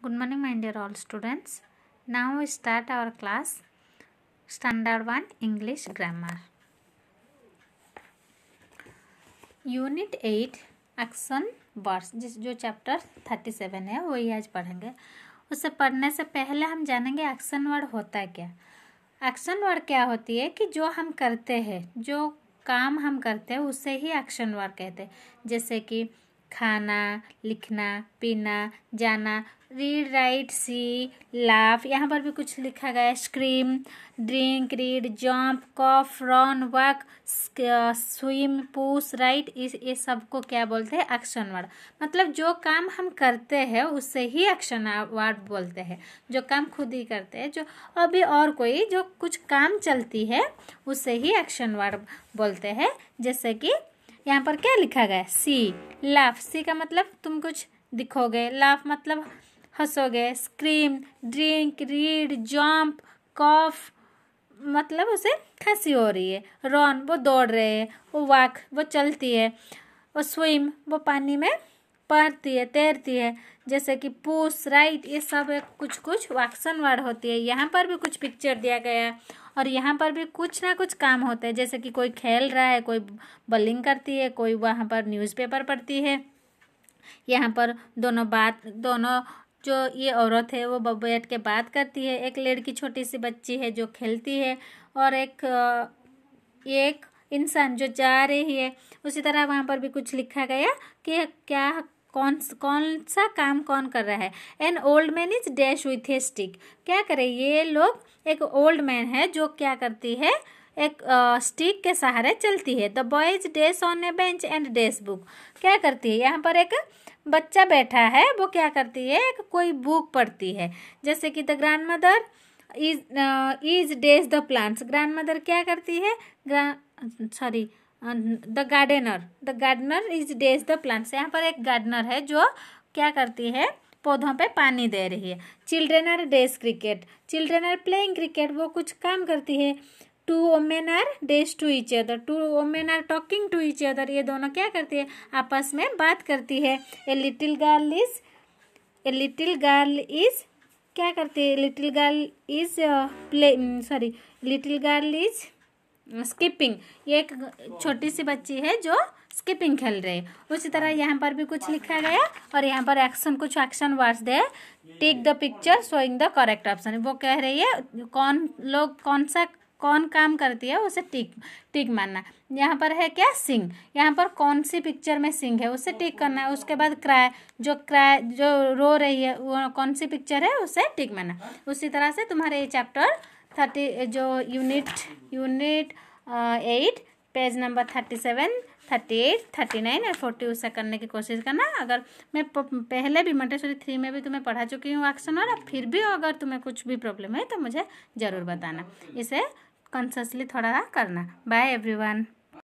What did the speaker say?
good morning my dear all students now we start our class standard 1 english grammar unit eight action words जिस जो chapter thirty seven है वही आज पढ़ेंगे उसे पढ़ने से पहले हम जानेंगे एक्शन वर्ड होता है क्या एक्शन वर्ड क्या होती है कि जो हम करते हैं जो काम हम करते हैं उसे ही एक्शन वर्ड कहते हैं जैसे कि खाना लिखना पीना जाना रीड राइट सी लाफ यहाँ पर भी कुछ लिखा गया है scream drink read jump cough run work swim push write इस ये सबको क्या बोलते हैं एक्शन वर्ड मतलब जो काम हम करते हैं उससे ही एक्शन वर्ड बोलते हैं जो काम खुद ही करते हैं जो अभी और कोई जो कुछ काम चलती है उससे ही एक्शन वर्ड बोलते हैं जैसे कि यहाँ पर क्या लिखा गया सी लाफ सी का मतलब तुम कुछ दिखोगे लाफ मतलब हंसोगे scream drink read jump cough मतलब उसे खांसी हो रही है रॉन वो दौड़ रहे हैं वो वाक वो चलती है वो स्विम वो पानी में पड़ती है तैरती है जैसे कि पूस राइट ये सब एक कुछ कुछ वाक्सन वर्ड होती है यहाँ पर भी कुछ पिक्चर दिया गया है और यहाँ पर भी कुछ ना कुछ काम होता है जैसे कि कोई खेल रहा है कोई बलिंग करती है कोई वहाँ पर न्यूज़पेपर पढ़ती है यहाँ पर दोनों बात दोनों जो ये औरत है वो बैठ के बात करती है एक लड़की छोटी सी बच्ची है जो खेलती है और एक एक इंसान जो जा रही है उसी तरह वहाँ पर भी कुछ लिखा गया कि क्या कौन कौन सा काम कौन कर रहा है an old man is dash with a stick क्या करे ये लोग एक ओल्ड मैन है जो क्या करती है एक स्टिक के सहारे चलती है the boys dash on a bench and dash book क्या करती है यहाँ पर एक बच्चा बैठा है वो क्या करती है कोई बुक पढ़ती है जैसे कि the grandmother is is dash the plants grandmother क्या करती है sorry the gardener the gardener is dash the plants यहाँ पर एक गार्डनर है जो क्या करती है पौधों पे पानी दे रही है children are dash cricket children are playing cricket वो कुछ काम करती है two women are dash to each other two women are talking to each other ये दोनों क्या करती है आपस में बात करती है a little girl is a little girl is क्या करती है little girl is play sorry little girl is skipping ये एक छोटी सी बच्ची है जो स्किपिंग खेल रही है उसी तरह यहाँ पर भी कुछ लिखा गया और यहाँ पर एक्शन कुछ action words they take the picture showing the correct option वो कह रही है कौन लोग कौन सा कौन काम करती है उसे टिक टिक मानना यहाँ पर है क्या सिंग यहाँ पर कौन सी पिक्चर में सिंग है उसे टिक करना है उसके बाद क्राय जो क्राय जो रो रही है वो कौन सी पिक्चर है उसे टिक मानना उसी तरह से तुम्हारे ये चैप्टर थर्टी जो unit unit eight page number thirty seven thirty eight thirty nine और फोर्टी उसे करने की कोशिश करना अगर मैं पहले भी मटेश्वरी थ्री में भी तुम्हें पढ़ा चुकी हूँ एक्शन और फिर भी अगर तुम्हें कुछ भी प्रॉब्लम है तो मुझे ज़रूर बताना इसे कन्सियसली थोड़ा करना बाय एवरीवन